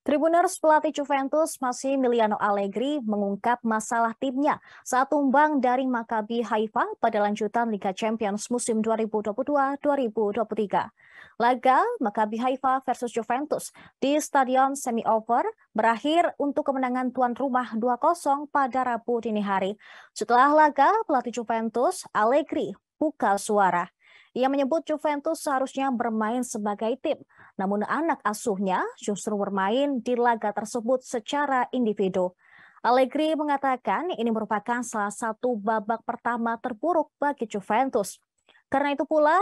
Tribuners pelatih Juventus masih Miliano Allegri mengungkap masalah timnya saat tumbang dari Maccabi Haifa pada lanjutan Liga Champions musim 2022-2023. Laga Maccabi Haifa versus Juventus di Stadion Semi Over berakhir untuk kemenangan tuan rumah 2-0 pada Rabu dini hari. Setelah laga, pelatih Juventus Allegri buka suara. Ia menyebut Juventus seharusnya bermain sebagai tim, namun anak asuhnya justru bermain di laga tersebut secara individu. Allegri mengatakan ini merupakan salah satu babak pertama terburuk bagi Juventus. Karena itu pula,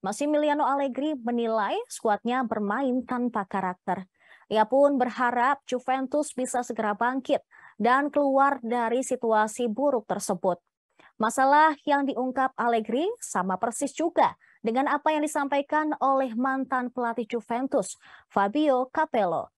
Massimiliano Allegri menilai skuadnya bermain tanpa karakter. Ia pun berharap Juventus bisa segera bangkit dan keluar dari situasi buruk tersebut. Masalah yang diungkap Allegri sama persis juga dengan apa yang disampaikan oleh mantan pelatih Juventus, Fabio Capello.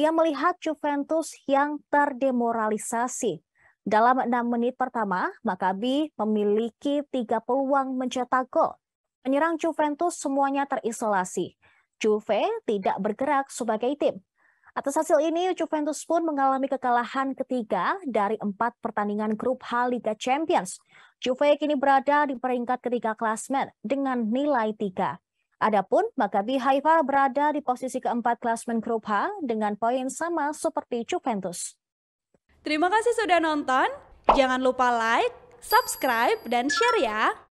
Ia melihat Juventus yang terdemoralisasi. Dalam enam menit pertama, Maccabi memiliki tiga peluang mencetak gol. Penyerang Juventus semuanya terisolasi. Juve tidak bergerak sebagai tim. Atas hasil ini, Juventus pun mengalami kekalahan ketiga dari empat pertandingan grup H Liga Champions. Juve kini berada di peringkat ketiga klasmen dengan nilai tiga. Adapun Maccabi Haifa berada di posisi keempat klasmen grup H dengan poin sama seperti Juventus. Terima kasih sudah nonton. Jangan lupa like, subscribe, dan share ya.